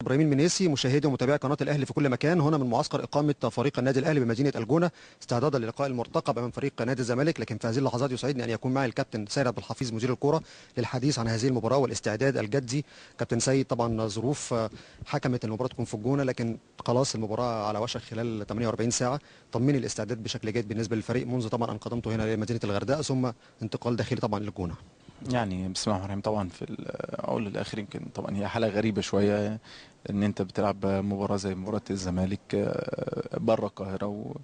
ابراهيم المنيسي مشاهدي ومتابعي قناه الاهلي في كل مكان هنا من معسكر اقامه فريق النادي الاهلي بمدينه الجونه استعدادا للقاء المرتقب امام فريق نادي الزمالك لكن في هذه اللحظات يسعدني ان يكون معي الكابتن سيد عبد الحفيظ مدير الكوره للحديث عن هذه المباراه والاستعداد الجدي كابتن سيد طبعا ظروف حكمت المباراه تكون في الجونه لكن خلاص المباراه على وشك خلال 48 ساعه طمني الاستعداد بشكل جيد بالنسبه للفريق منذ طبعا ان قدمته هنا لمدينه الغردقه ثم انتقال داخلي طبعا للجونه يعني بسم الله الرحمن الرحيم طبعا في الاول الاخر يمكن طبعا هي حاله غريبه شويه ان انت بتلعب مباراه زي مباراه الزمالك آه، بره القاهره و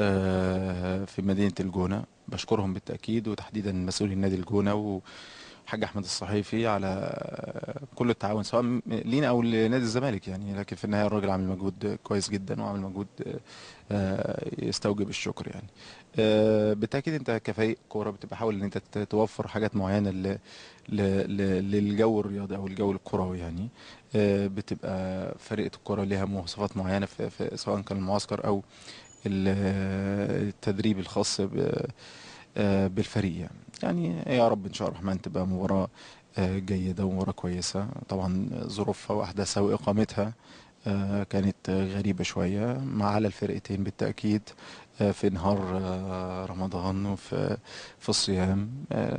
آه، في مدينه الجونه بشكرهم بالتاكيد وتحديدا مسؤولي نادي الجونه و الحاج احمد الصحيفي على كل التعاون سواء لينا او لنادي الزمالك يعني لكن في النهايه الراجل عامل مجهود كويس جدا وعامل مجهود آه، يستوجب الشكر يعني آه، بالتاكيد انت كفريق كوره بتبقى حاول ان انت توفر حاجات معينه للجو الرياضي او الجو الكروي يعني آه، بتبقى فرقه الكوره ليها مواصفات معينه في سواء كان المعسكر او التدريب الخاص بالفريق يعني يعني يا رب ان شاء الله الرحمن تبقى مباراه جيده ومباراه كويسه طبعا ظروفها واحداثها واقامتها آه، كانت غريبة شوية مع على الفرقتين بالتأكيد آه، في نهار آه، رمضان وفي في الصيام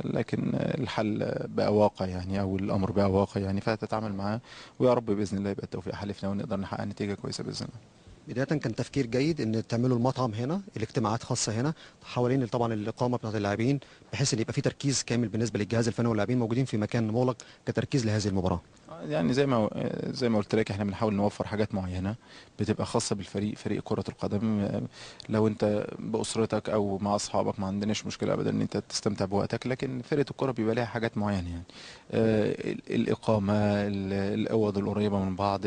لكن الحل بقى واقع يعني أو الأمر بقى واقع يعني فهتتعامل معاه ويا رب بإذن الله يبقى التوفيق حلفنا ونقدر نحقق نتيجة كويسة بإذن الله بدايه كان تفكير جيد ان تعملوا المطعم هنا الاجتماعات خاصه هنا حوالين طبعا الاقامه بتاعه اللاعبين بحيث ان يبقى في تركيز كامل بالنسبه للجهاز الفني واللاعبين موجودين في مكان مغلق كتركيز لهذه المباراه آه، يعني زي ما زي ما قلت لك احنا بنحاول نوفر حاجات معينه بتبقى خاصه بالفريق فريق كره القدم آه، لو انت باسرتك او مع اصحابك ما عندناش مشكله ابدا ان انت تستمتع بوقتك لكن فرقه الكره بيبقى لها حاجات معينه يعني آه، الاقامه الاوض القريبه من بعض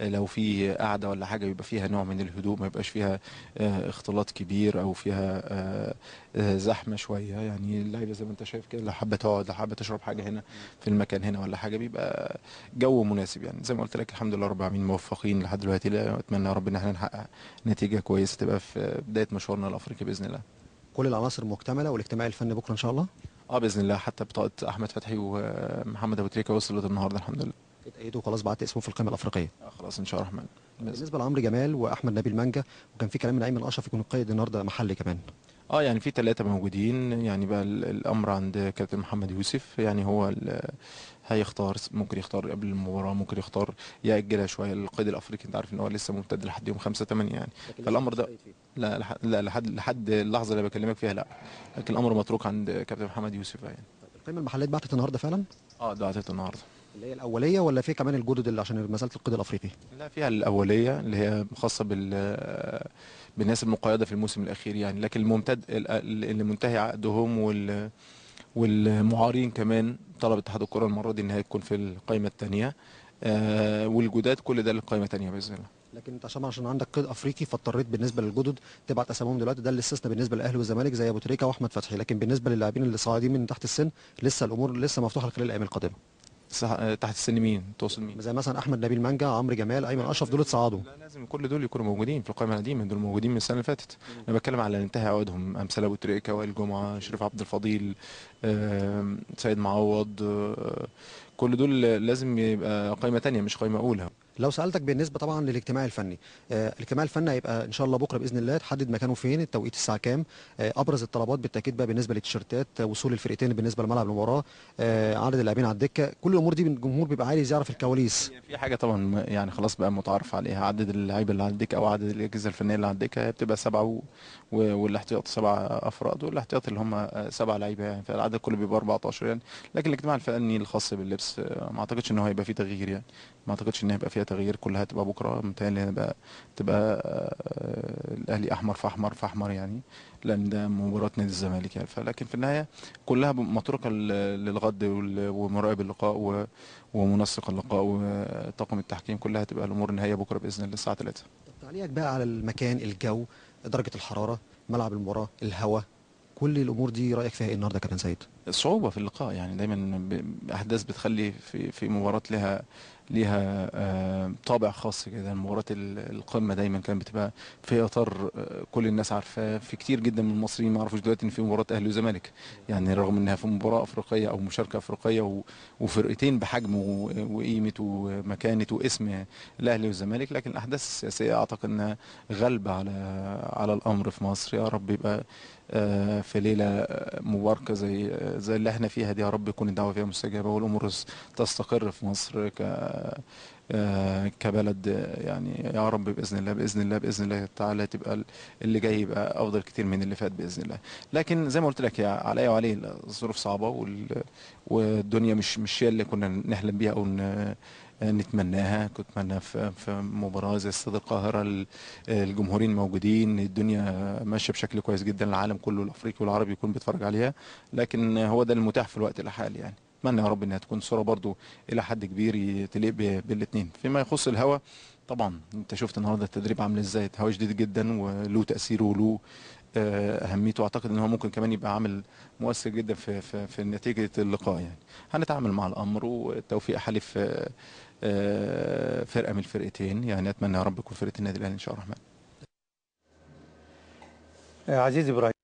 لو في قعده ولا حاجه يبقى فيها نوع من الهدوء ما يبقاش فيها آه، اختلاط كبير او فيها آه، آه، زحمه شويه يعني اللعيبه زي ما انت شايف كده لو حابه تقعد لو حابه تشرب حاجه هنا في المكان هنا ولا حاجه بيبقى جو مناسب يعني زي ما قلت لك الحمد لله رب العالمين موفقين لحد دلوقتي اتمنى يا رب ان احنا نحقق نتيجه كويسه تبقى في بدايه مشوارنا الافريقي باذن الله كل العناصر مكتمله والاجتماع الفني بكره ان شاء الله اه باذن الله حتى بطاقه احمد فتحي ومحمد ابو تريكه وصلت النهارده الحمد لله اتأيدوا وخلاص بعت اسمه في القائمه الافريقيه آه، خلاص ان شاء الله الرحمن بالنسبه لعمرو جمال واحمد نبيل مانجا وكان في كلام من ايمن اشرف يكون القائد النهارده محلي كمان اه يعني في ثلاثه موجودين يعني بقى الامر عند كابتن محمد يوسف يعني هو هيختار ممكن يختار قبل المباراه ممكن يختار ياجلها شويه القيد الافريقي انت عارف ان هو لسه ممتد لحد يوم 5 8 يعني فالامر ده لا لا لحد لحد اللحظه اللي بكلمك فيها لا لكن الامر متروك عند كابتن محمد يوسف يعني طيب، القيمه المحليه بعتت النهارده فعلا اه بعتت النهارده اللي هي الاوليه ولا في كمان الجدد اللي عشان مساله القيد الافريقي؟ لا فيها الاوليه اللي هي خاصه بال بالناس المقيده في الموسم الاخير يعني لكن الممتد اللي منتهي عقدهم وال والمعارين كمان طلب اتحاد الكره المره دي ان هي تكون في القائمه الثانيه آه، والجداد كل ده للقائمه الثانيه باذن الله لكن انت عشان عشان عندك قيد افريقي فاضطريت بالنسبه للجدد تبعت اساميهم دلوقتي ده اللي استثنى بالنسبه للاهلي والزمالك زي ابو تريكه واحمد فتحي لكن بالنسبه للاعبين اللي صاعدين من تحت السن لسه الامور لسه مفتوحه خلال الايام القادمه تحت السن مين توصل مين زي مثلا احمد نبيل مانجا عمرو جمال ايمن اشرف دول اتصعدوا لا لازم كل دول يكونوا موجودين في القائمه القديمه دول موجودين من السنه اللي فاتت انا بتكلم على انتهى عقودهم امثال ابو تريكه وائل جمعه شريف عبد الفضيل سيد معوض آه، كل دول لازم يبقى قائمه ثانيه مش قائمه اولى لو سالتك بالنسبه طبعا للاجتماع الفني آه الاجتماع الفني هيبقى ان شاء الله بكره باذن الله تحدد مكانه فين التوقيت الساعه كام آه ابرز الطلبات بالتاكيد بقى بالنسبه للتيشيرتات آه وصول الفرقتين بالنسبه لملعب المباراه آه عدد اللاعبين على الدكه كل الامور دي الجمهور بيبقى عايز يعرف الكواليس في حاجه طبعا يعني خلاص بقى متعارف عليها عدد اللعيبه اللي على الدكه او عدد الاجهزه الفنيه اللي على الدكه بتبقى سبعه و... والاحتياط سبعه افراد والاحتياط اللي هم آه، سبعه لعيبه يعني فالعدد كله بيبقى 14 يعني لكن الاجتماع الفني الخاص باللبس آه، ما اعتقدش ان هو هيبقى فيه تغيير يعني ما اعتقدش ان هيبقى فيها تغيير كلها هتبقى بكره متهيألي هيبقى تبقى آه، الاهلي احمر في احمر في احمر يعني لان ده مباراه نادي الزمالك يعني فلكن في النهايه كلها متروكه للغد ومراقب اللقاء ومنسق اللقاء وطاقم التحكيم كلها هتبقى الامور النهائيه بكره باذن الله الساعه 3 تعليقك بقى على المكان الجو درجه الحراره ملعب المباراه الهواء كل الامور دي رايك فيها ايه النهارده كابتن سيد الصعوبه في اللقاء يعني دايما احداث بتخلي في في مباراه لها ليها آه، طابع خاص كده مباراه القمه دايما كانت بتبقى في اطار آه، كل الناس عارفاه في كتير جدا من المصريين ما يعرفوش دلوقتي ان في مباراه اهلي وزمالك يعني رغم انها في مباراه افريقيه او مشاركه افريقيه وفرقتين بحجم وقيمه ومكانه واسم الاهلي والزمالك لكن الاحداث السياسيه اعتقد انها غلبة على على الامر في مصر يا رب يبقى آه، في ليله مباركه زي زي اللي احنا فيها دي يا رب يكون الدعوه فيها مستجابه والامور تستقر في مصر ك آه، كبلد يعني يا رب باذن الله باذن الله باذن الله تعالى تبقى اللي جاي يبقى افضل كتير من اللي فات باذن الله لكن زي ما قلت لك يا علي وعلي الظروف صعبه والدنيا مش مش هي اللي كنا نحلم بيها او نتمناها كنت اتمنى في مباراه زي استاد القاهره الجمهورين موجودين الدنيا ماشيه بشكل كويس جدا العالم كله الافريقي والعربي يكون بيتفرج عليها لكن هو ده المتاح في الوقت الحالي يعني اتمنى يا رب انها تكون صوره برضو الى حد كبير تليق بالاثنين فيما يخص الهواء طبعا انت شفت النهارده التدريب عامل ازاي هواء شديد جدا وله تاثيره وله آه، اهميته اعتقد ان هو ممكن كمان يبقى عامل مؤثر جدا في في, في نتيجه اللقاء يعني هنتعامل مع الامر والتوفيق حلف آه، آه، فرقه من الفرقتين يعني اتمنى يا رب يكون فرقه النادي الاهلي ان شاء الله الرحمن عزيزي ابراهيم